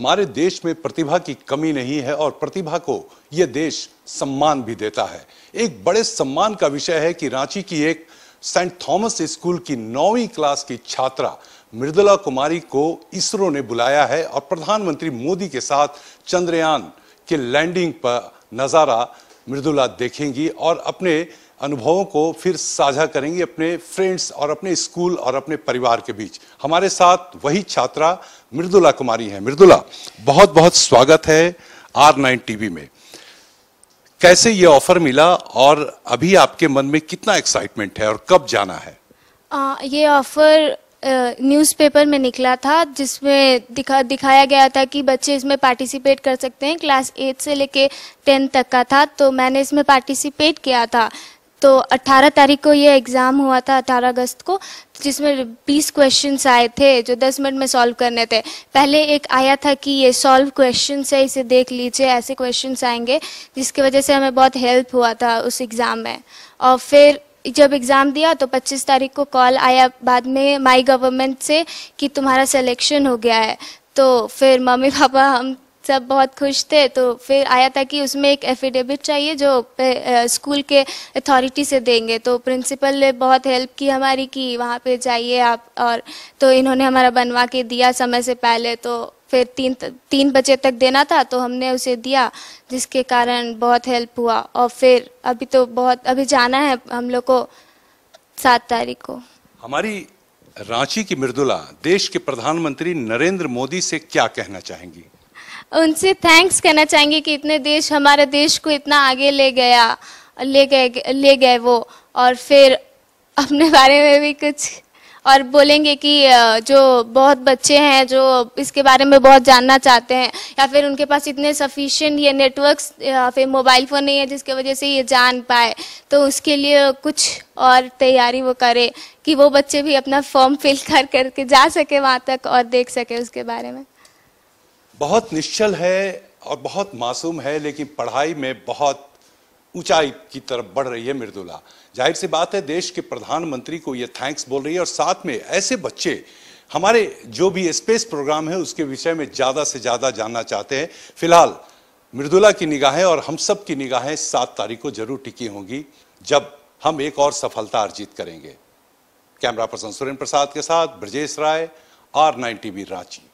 हमारे देश में प्रतिभा की कमी नहीं है और प्रतिभा को यह देश सम्मान भी देता है एक बड़े सम्मान का विषय है कि रांची की एक सेंट थॉमस स्कूल की नौवीं क्लास की छात्रा मृदुला कुमारी को इसरो ने बुलाया है और प्रधानमंत्री मोदी के साथ चंद्रयान के लैंडिंग पर नज़ारा मृदुला देखेंगी और अपने अनुभवों को फिर साझा करेंगी अपने फ्रेंड्स और अपने स्कूल और अपने परिवार के बीच हमारे साथ वही छात्रा मृदुला कुमारी है मृदुला बहुत बहुत स्वागत है आर नाइन टीवी में कैसे ये ऑफर मिला और अभी आपके मन में कितना एक्साइटमेंट है और कब जाना है आ, ये ऑफर न्यूज़पेपर में निकला था जिसमें दिखा दिखाया गया था कि बच्चे इसमें पार्टिसिपेट कर सकते हैं क्लास एट से लेके टेन तक का था तो मैंने इसमें पार्टिसिपेट किया था तो 18 तारीख को ये एग्ज़ाम हुआ था 18 अगस्त को जिसमें 20 क्वेश्चंस आए थे जो 10 मिनट में सॉल्व करने थे पहले एक आया था कि ये सॉल्व क्वेश्चंस है इसे देख लीजिए ऐसे क्वेश्चंस आएंगे जिसकी वजह से हमें बहुत हेल्प हुआ था उस एग्ज़ाम में और फिर जब एग्ज़ाम दिया तो 25 तारीख को कॉल आया बाद में माई गवर्नमेंट से कि तुम्हारा सिलेक्शन हो गया है तो फिर मम्मी पापा हम सब बहुत खुश थे तो फिर आया था कि उसमें एक एफिडेविट चाहिए जो स्कूल के अथॉरिटी से देंगे तो प्रिंसिपल ने बहुत हेल्प की हमारी कि वहाँ पे जाइए आप और तो इन्होंने हमारा बनवा के दिया समय से पहले तो फिर तीन तीन बजे तक देना था तो हमने उसे दिया जिसके कारण बहुत हेल्प हुआ और फिर अभी तो बहुत अभी जाना है हम लोग को सात तारीख को हमारी रांची की मृदुला देश के प्रधानमंत्री नरेंद्र मोदी से क्या कहना चाहेंगी उनसे थैंक्स कहना चाहेंगे कि इतने देश हमारे देश को इतना आगे ले गया ले गए ले गए वो और फिर अपने बारे में भी कुछ और बोलेंगे कि जो बहुत बच्चे हैं जो इसके बारे में बहुत जानना चाहते हैं या फिर उनके पास इतने सफिशियंट ये नेटवर्क्स या फिर मोबाइल फ़ोन नहीं है जिसके वजह से ये जान पाए तो उसके लिए कुछ और तैयारी वो करे कि वो बच्चे भी अपना फॉर्म फिल कर करके जा सके वहाँ तक और देख सके उसके बारे में बहुत निश्चल है और बहुत मासूम है लेकिन पढ़ाई में बहुत ऊंचाई की तरफ बढ़ रही है मृदुला जाहिर सी बात है देश के प्रधानमंत्री को ये थैंक्स बोल रही है और साथ में ऐसे बच्चे हमारे जो भी स्पेस प्रोग्राम है उसके विषय में ज़्यादा से ज़्यादा जानना चाहते हैं फिलहाल मृदुला की निगाहें और हम सब की निगाहें सात तारीख को जरूर टिकी होंगी जब हम एक और सफलता अर्जित करेंगे कैमरा पर्सन सुरेंद्र प्रसाद के साथ Brajesh Rai R nine TV Ranchi